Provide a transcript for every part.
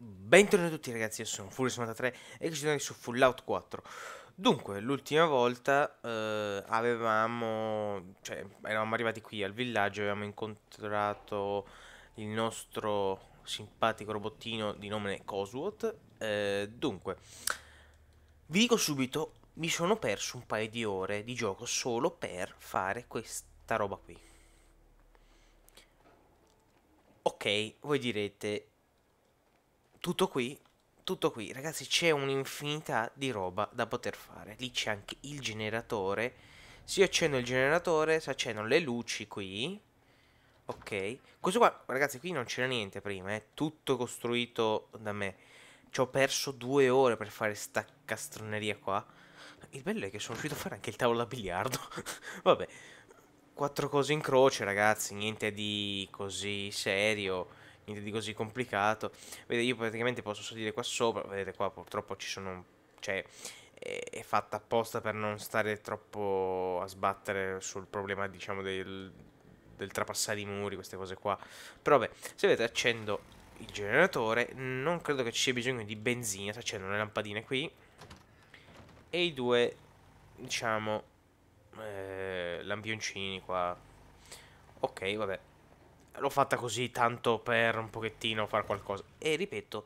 Bentornati a tutti ragazzi, io sono Furio93 e ci sono su Fallout 4 Dunque, l'ultima volta eh, avevamo, cioè, eravamo arrivati qui al villaggio Avevamo incontrato il nostro simpatico robottino di nome Cosworth eh, Dunque, vi dico subito, mi sono perso un paio di ore di gioco solo per fare questa roba qui Ok, voi direte, tutto qui, tutto qui, ragazzi, c'è un'infinità di roba da poter fare. Lì c'è anche il generatore. Se io accendo il generatore, si accendono le luci qui. Ok. Questo qua, ragazzi, qui non c'era niente prima, è eh. tutto costruito da me. Ci ho perso due ore per fare sta castroneria qua. Il bello è che sono riuscito a fare anche il tavolo da biliardo. Vabbè. Quattro cose in croce, ragazzi, niente di così serio niente di così complicato. Vedete, io praticamente posso salire qua sopra, vedete qua purtroppo ci sono... cioè è, è fatta apposta per non stare troppo a sbattere sul problema, diciamo, del, del trapassare i muri, queste cose qua. Però vabbè, se vedete accendo il generatore, non credo che ci sia bisogno di benzina, si accendono le lampadine qui. E i due, diciamo, eh, lampioncini qua. Ok, vabbè l'ho fatta così tanto per un pochettino fare qualcosa. E ripeto,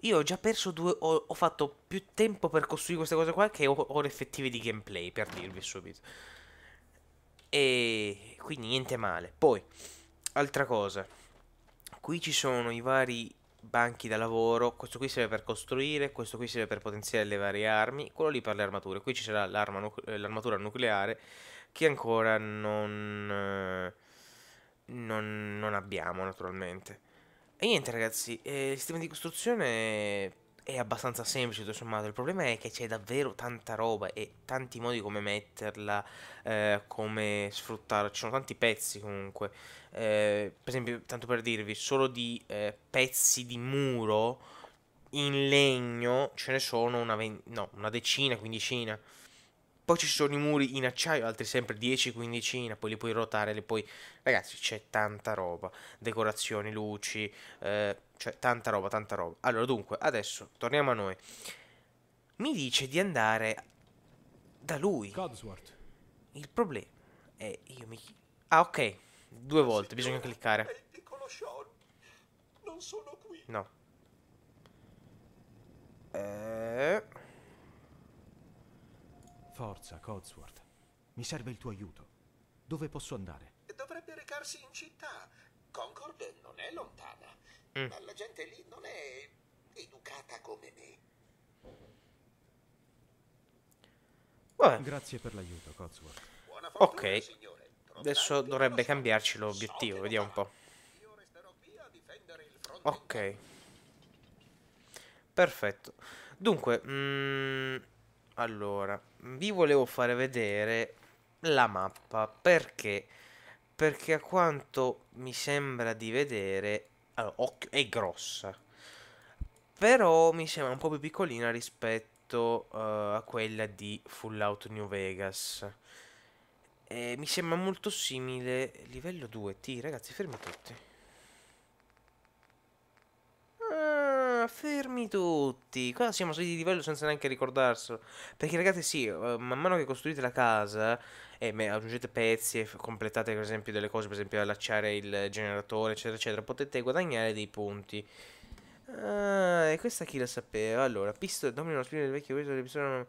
io ho già perso due. Ho, ho fatto più tempo per costruire queste cose qua che ore effettive di gameplay, per dirvi subito. E quindi niente male. Poi, altra cosa. Qui ci sono i vari banchi da lavoro. Questo qui serve per costruire, questo qui serve per potenziare le varie armi, quello lì per le armature. Qui ci sarà eh, l'armatura nucleare che ancora non... Eh, non, non abbiamo naturalmente. E niente ragazzi, eh, il sistema di costruzione è abbastanza semplice tutto sommato, il problema è che c'è davvero tanta roba e tanti modi come metterla, eh, come sfruttarla, ci sono tanti pezzi comunque, eh, per esempio, tanto per dirvi, solo di eh, pezzi di muro in legno ce ne sono una, no, una decina, quindicina, poi ci sono i muri in acciaio, altri sempre 10-15, poi li puoi rotare, li puoi... Ragazzi, c'è tanta roba, decorazioni, luci, eh, cioè tanta roba, tanta roba. Allora, dunque, adesso torniamo a noi. Mi dice di andare da lui. Codsworth. Il problema è io mi... Ah, ok, due volte, bisogna cliccare. Non sono qui. No. Eh... Forza, Codsworth. Mi serve il tuo aiuto. Dove posso andare? Dovrebbe recarsi in città. Concord non è lontana, mm. ma la gente lì non è educata come me. Vabbè. Grazie per l'aiuto, Codsworth. Fortuna, ok. Signore. Adesso dovrebbe cambiarci l'obiettivo, vediamo un po'. Ok. Perfetto. Dunque, mh, mm, allora, vi volevo fare vedere la mappa perché perché a quanto mi sembra di vedere allora, occhio, è grossa però mi sembra un po' più piccolina rispetto uh, a quella di Fallout New Vegas e mi sembra molto simile livello 2 T ragazzi fermi tutti fermi tutti. Qua siamo saliti di livello senza neanche ricordarselo. Perché ragazzi sì, eh, man mano che costruite la casa e eh, aggiungete pezzi e completate per esempio delle cose, per esempio allacciare il generatore eccetera eccetera, potete guadagnare dei punti. Ah, e questa chi la sapeva? Allora, pistole, dominano lo spirito del vecchio viso delle pistole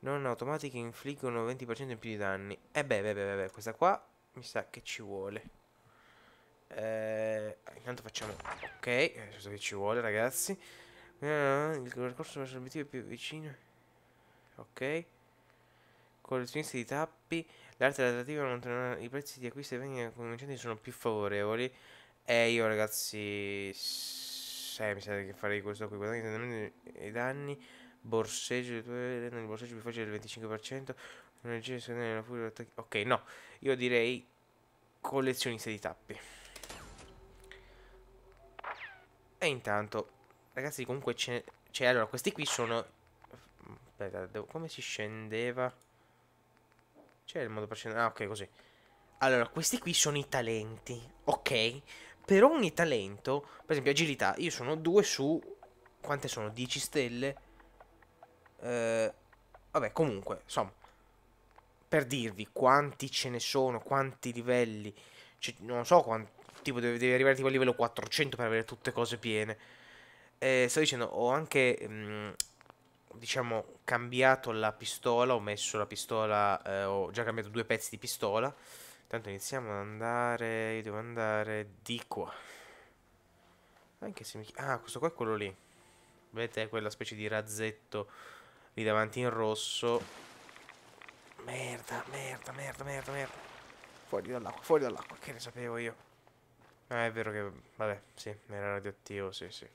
non automatiche infliggono 20% in più di danni. E eh beh, beh, beh, beh, questa qua mi sa che ci vuole. Eh, intanto facciamo... Ok, questo eh, che ci vuole ragazzi. Ah, il percorso verso l'obiettivo è più vicino. Ok. Collezionisti di tappi. L'arte relativa non tornerà. I prezzi di acquisto e vendita convincenti sono più favorevoli. E io oh, ragazzi. Sai, mi sa che farei questo qui. Guadagni i danni. Borseggio. Le tue il borseggio più facile del 25%. Energia secondaria la furia. Ok, no. Io direi collezionista di tappi. E intanto Ragazzi, comunque c'è... Cioè, allora, questi qui sono... Aspetta, devo... come si scendeva? C'è il modo per scendere... Ah, ok, così. Allora, questi qui sono i talenti, ok? Per ogni talento, per esempio agilità, io sono 2 su... Quante sono? 10 stelle? Eh, vabbè, comunque, insomma. Per dirvi quanti ce ne sono, quanti livelli... Cioè, non so quanti... Tipo, devi arrivare tipo a livello 400 per avere tutte cose piene eh, sto dicendo, ho anche, mh, mm, diciamo, cambiato la pistola, ho messo la pistola, eh, ho già cambiato due pezzi di pistola. Intanto iniziamo ad andare, io devo andare di qua. Anche se mi... Ah, questo qua è quello lì. Vedete quella specie di razzetto lì davanti in rosso. Merda, merda, merda, merda, merda. Fuori dall'acqua, fuori dall'acqua, che ne sapevo io. Ah, è vero che... Vabbè, sì, era radioattivo, sì, sì.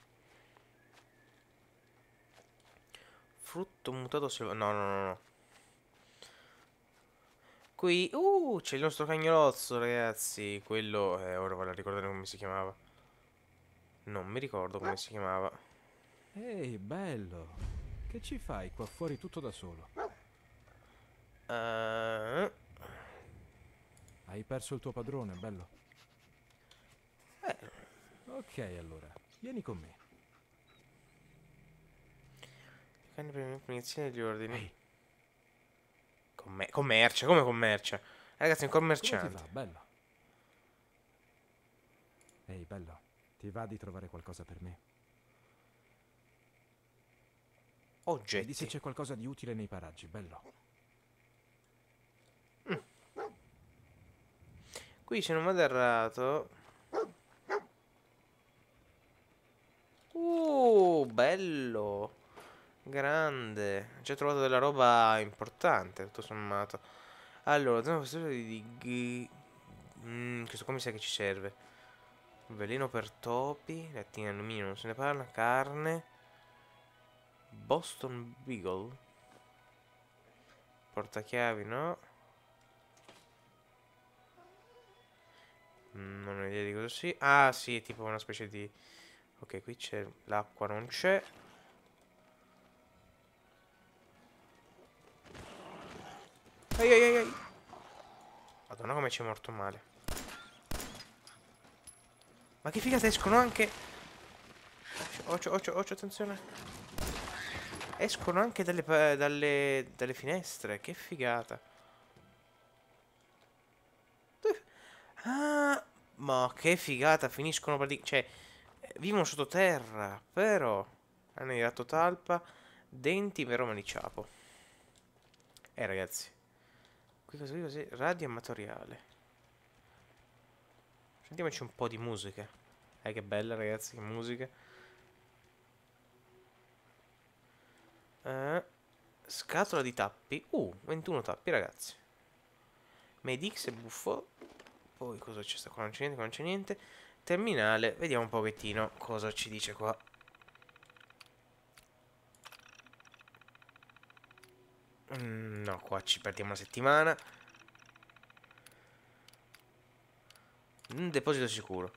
Frutto mutato selvatico. No, no, no, no. Qui, uh, c'è il nostro cagnolozzo, ragazzi. Quello, eh, ora voglio ricordare come si chiamava. Non mi ricordo come si chiamava. Ehi, bello. Che ci fai qua fuori tutto da solo? Uh... Hai perso il tuo padrone, bello. Eh. Ok, allora, vieni con me. Cani per punizione degli ordini. Ehi. Commer commercio, come commercio? Ragazzi, un commerciante. Come ti va, bella? Ehi, bello, ti va di trovare qualcosa per me? Oggetti. Vedi se c'è qualcosa di utile nei paraggi, bello. Mm. Qui c'è un modo errato... Uh, bello! Grande. Ho già trovato della roba importante, tutto sommato. Allora, zona costruita di... Mm, questo qua mi sa che ci serve. Veleno per topi, lattina alluminio, non se ne parla, carne. Boston Beagle. Portachiavi, no? non ho idea di cosa sia. Ah, sì, tipo una specie di... Ok, qui c'è... L'acqua non c'è. Ehi, ehi, ehi. Madonna come ci è morto male. Ma che figata escono anche... Occio, occio, occio, attenzione. Escono anche dalle, dalle, dalle finestre. Che figata. Ah, ma che figata. Finiscono praticamente... Cioè, vivono sottoterra, però... Hanno girato talpa, denti, veroma di ciapo. Eh, ragazzi. Qui cosa arriva? radio amatoriale. Sentiamoci un po' di musica. Eh, che bella ragazzi, che musica. Eh, scatola di tappi. Uh, 21 tappi ragazzi. Medix e buffo. Poi cosa c'è sta qua? Non c'è niente, qua non c'è niente. Terminale, vediamo un pochettino cosa ci dice qua. Mm, no, qua ci perdiamo una settimana. Un deposito sicuro.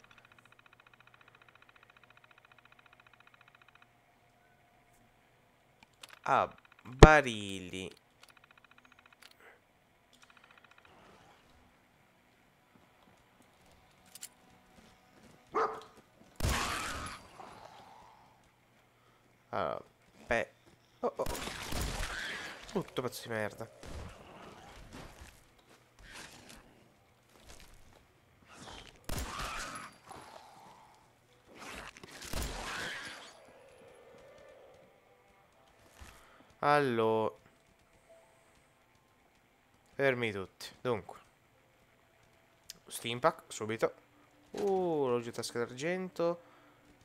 Ah, barili. Allora, tutto, pezzo di merda. Allora. Fermi tutti. Dunque. Steampack, subito. Uh, l'oggetto tasca d'argento.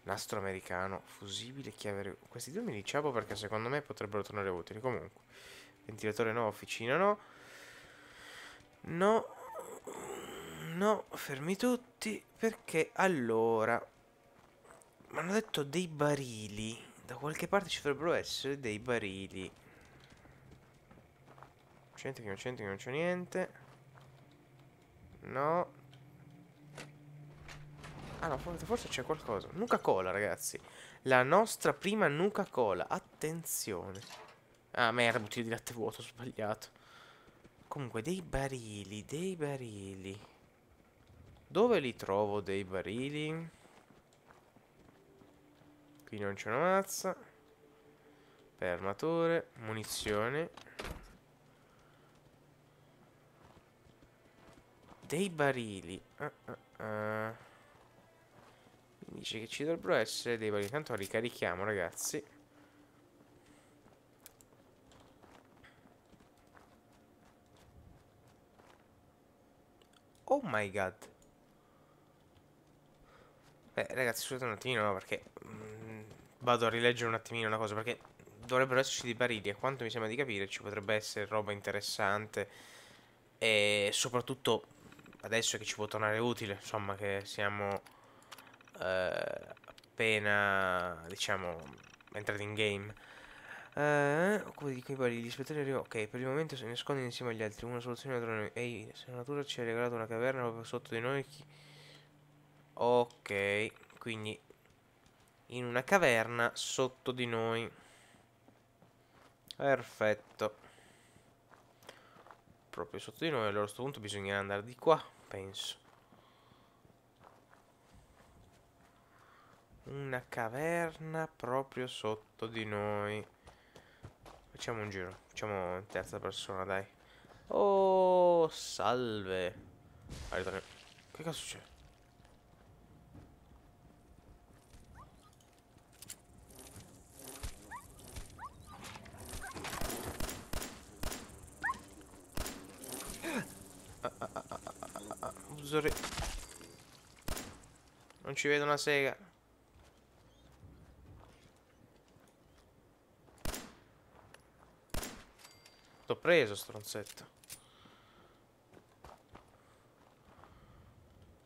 Nastro americano, fusibile, chiave... Questi due mi li perché secondo me potrebbero tornare utili. Comunque. Ventilatore no, officina no. No. No, fermi tutti. Perché allora... Mi hanno detto dei barili. Da qualche parte ci dovrebbero essere dei barili. C'entra che non c'entra che non c'è niente. No. Ah no, forse c'è qualcosa. Nuca cola, ragazzi. La nostra prima nuca cola. Attenzione. Ah, merda, bottiglia di latte vuoto, ho sbagliato. Comunque, dei barili, dei barili. Dove li trovo dei barili? Qui non c'è una mazza. Permatore, munizione. Dei barili. Ah, ah, ah. Mi dice che ci dovrebbero essere dei barili. Intanto ricarichiamo, ragazzi. Oh my god. Beh, ragazzi, scusate un attimino, perché... Mh, mm, vado a rileggere un attimino una cosa, perché dovrebbero esserci dei barili, a quanto mi sembra di capire ci potrebbe essere roba interessante e soprattutto adesso che ci può tornare utile, insomma, che siamo eh, appena, diciamo, entrati in game. Eh, occupa di equipagli. Gli spettatori arrivano. Ok, per il momento se ne nascondono insieme agli altri. Una soluzione la trovano. Ehi, se la natura ci ha regalato una caverna proprio sotto di noi. Chi... Ok, quindi in una caverna sotto di noi. Perfetto. Proprio sotto di noi. Allora a questo punto bisogna andare di qua, penso. Una caverna proprio sotto di noi. Facciamo un giro. Facciamo in terza persona, dai. Oh, salve. Arrivano. Che cazzo succede? non ci vedo una sega. T'ho preso, stronzetto.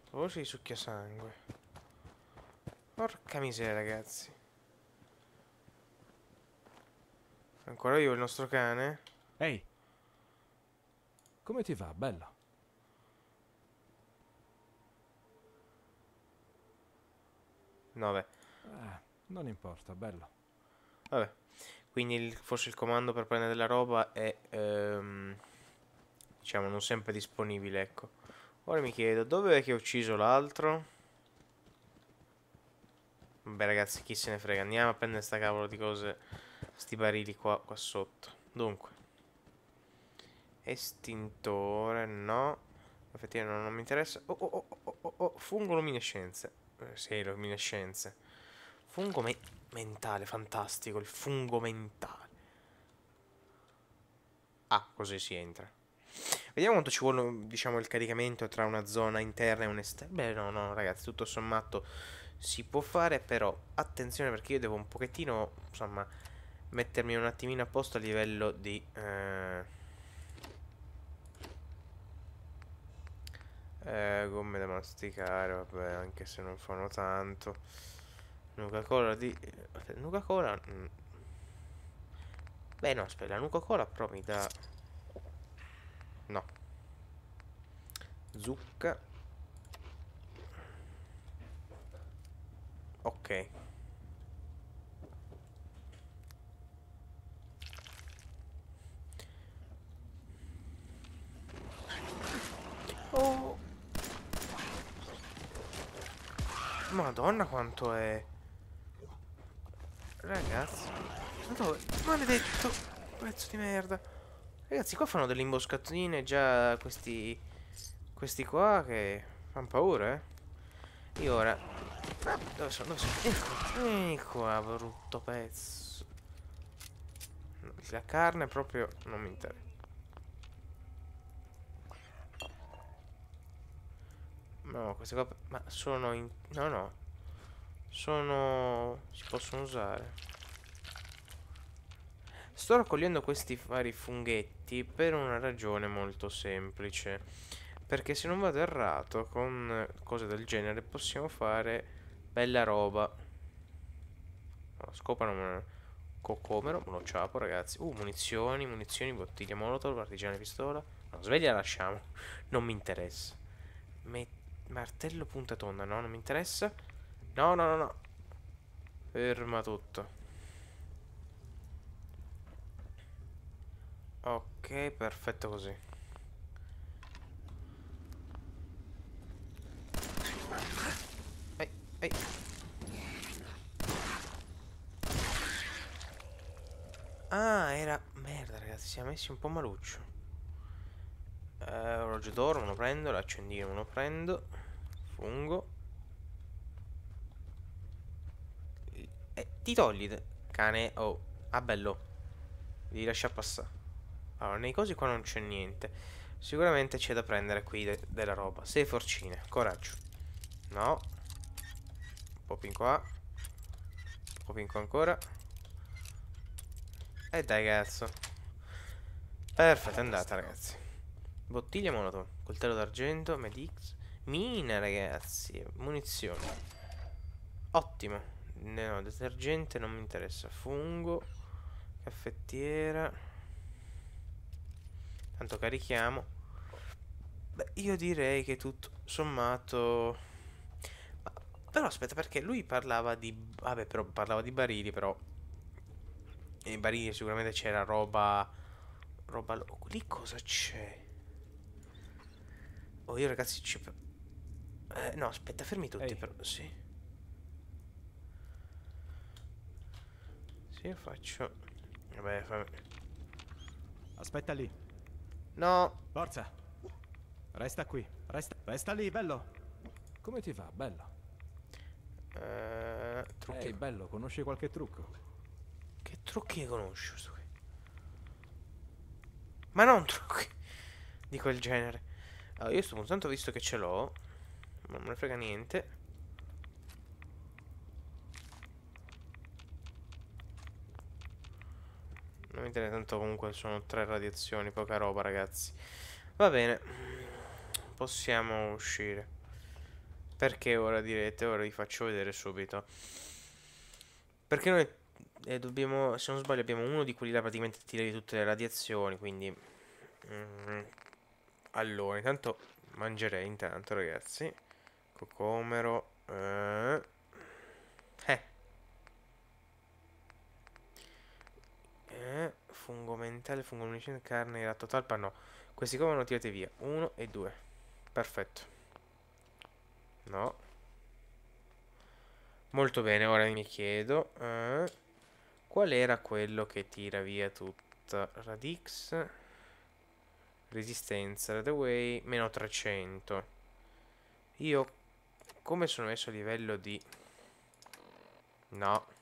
La voce di succhia sangue. Porca miseria, ragazzi. Ancora io, il nostro cane? Ehi. Come ti va, bello? No, Eh, non importa, bello. Vabbè. Quindi il, forse il comando per prendere della roba è, ehm, diciamo, non sempre disponibile, ecco. Ora mi chiedo, dove è che ho ucciso l'altro? Vabbè ragazzi, chi se ne frega, andiamo a prendere sta cavolo di cose, sti barili qua, qua sotto. Dunque, estintore, no, effettivamente non, non mi interessa. Oh, oh, oh, oh, oh, oh. fungo luminescenze, eh, sì, luminescenze. Fungo me... Mentale, fantastico, il fungo mentale. Ah, così si entra. Vediamo quanto ci vuole, diciamo, il caricamento tra una zona interna e un'esterna. Beh, no, no, ragazzi, tutto sommato si può fare, però attenzione perché io devo un pochettino, insomma, mettermi un attimino a posto a livello di... Eh... Eh, gomme da masticare, vabbè, anche se non fanno tanto. Nuca Cola di... Eh, Nuca Cola... Mm. Beh no, aspetta, la Nuca Cola però mi dà... No. Zucca. Ok. Oh. Madonna quanto è... Ragazzi. Ma dove? Maledetto! Pezzo di merda. Ragazzi, qua fanno delle imboscatine già questi... Questi qua che... Fanno paura, eh. Io ora... Ah, dove sono? Dove sono? Vieni qua, vieni qua brutto pezzo. La carne proprio non mi interessa. No, queste qua... Ma sono in... No, no sono si possono usare sto raccogliendo questi vari funghetti per una ragione molto semplice perché se non vado errato con cose del genere possiamo fare bella roba no, scopano un cocomero uno ciapo ragazzi uh munizioni munizioni bottiglia molotov partigiane pistola no sveglia lasciamo non mi interessa Met martello punta tonda no non mi interessa No, no, no, no. Ferma tutto. Ok, perfetto così. Ehi, ehi. Ah, era... Merda, ragazzi, si è messi un po' maluccio. Eh, orologio d'oro, me lo prendo, l'accendino me lo prendo. Fungo. Ti togli, cane. Oh, ah bello. Li lascia passare. Allora, nei cosi qua non c'è niente. Sicuramente c'è da prendere qui de della roba. Sei forcine, coraggio. No. Un po' in qua. Un po' in qua ancora. E dai, cazzo. Perfetto, è andata, ragazzi. Bottiglia monotone. Coltello d'argento, medix. Mina, ragazzi. Munizioni. Ottimo. No, detergente non mi interessa. Fungo. Caffettiera. Tanto carichiamo. Beh, io direi che tutto sommato... Ma, però aspetta, perché lui parlava di... Vabbè, però parlava di barili, però... Nei barili sicuramente c'era roba... Roba... Lì cosa c'è? Oh, io ragazzi ci... Eh, no, aspetta, fermi tutti, Ehi. però... Sì. Che faccio? Vabbè, fammi... Aspetta lì. No. Forza. Resta qui. Resta, resta lì, bello. Come ti va, bello? Eh, trucchi. Ehi, bello, conosci qualche trucco? Che trucchi conosci? Ma non trucchi di quel genere. Allora, io sto punto tanto visto che ce l'ho, ma non me ne frega niente. Non mi interessa, tanto comunque sono tre radiazioni, poca roba ragazzi. Va bene, possiamo uscire. Perché ora direte, ora vi faccio vedere subito. Perché noi eh, dobbiamo, se non sbaglio, abbiamo uno di quelli là praticamente tira di tutte le radiazioni, quindi... Mm. Allora, intanto mangerei intanto ragazzi. Cocomero. Eh fungo mentale, fungo luminescente, carne, ratto talpa, no. Questi come lo tirate via? Uno e due. Perfetto. No. Molto bene, ora mi chiedo... Eh, qual era quello che tira via tutta Radix? Resistenza, Radaway, meno 300. Io come sono messo a livello di... No.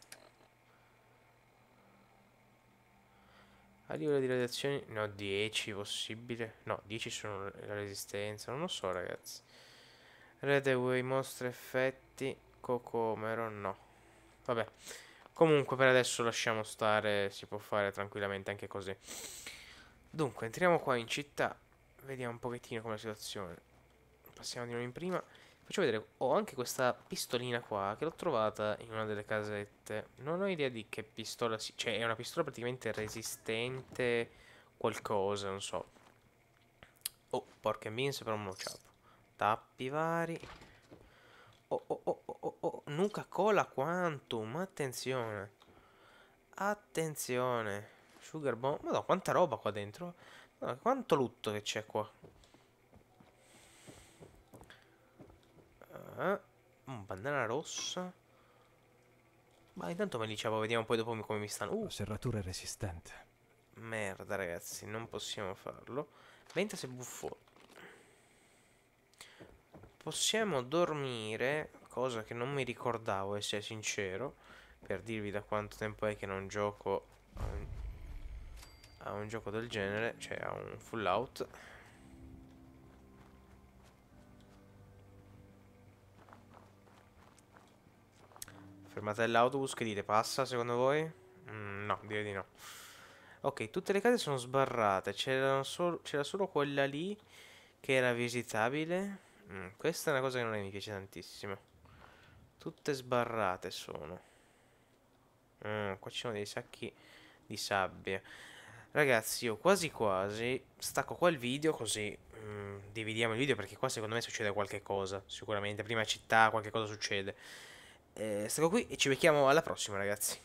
A livello di radiazioni ne ho 10 possibile. No, 10 sono la resistenza. Non lo so, ragazzi. Redaway, mostra effetti. Cocomero, no. Vabbè. Comunque per adesso lasciamo stare. Si può fare tranquillamente anche così. Dunque, entriamo qua in città. Vediamo un pochettino come la situazione. Passiamo di nuovo in prima. Faccio vedere, ho anche questa pistolina qua che l'ho trovata in una delle casette. Non ho idea di che pistola si... Cioè, è una pistola praticamente resistente qualcosa, non so. Oh, porca minza, però non lo ciapo. Tappi vari. Oh, oh, oh, oh, oh, Nuca Cola Quantum, attenzione. Attenzione. Sugar Bomb. Madonna, quanta roba qua dentro. quanto lutto che c'è qua. Eh? Un bandana rossa. Ma intanto me li ciavo, vediamo poi dopo come mi stanno. Uh. La serratura è resistente. Merda, ragazzi, non possiamo farlo. Mentre se buffo. Possiamo dormire, cosa che non mi ricordavo, essere sincero, per dirvi da quanto tempo è che non gioco a un, a un gioco del genere, cioè a un full out. fermatella autobus, che dite? Passa secondo voi? Mm, no, direi di no. Ok, tutte le case sono sbarrate, c'era sol solo quella lì che era visitabile. Mm, questa è una cosa che non mi piace tantissimo. Tutte sbarrate sono. Mm, qua ci sono dei sacchi di sabbia. Ragazzi, io quasi quasi stacco qua il video così mm, dividiamo il video perché qua secondo me succede qualche cosa. Sicuramente, prima città qualche cosa succede eh, sto qui e ci becchiamo alla prossima ragazzi.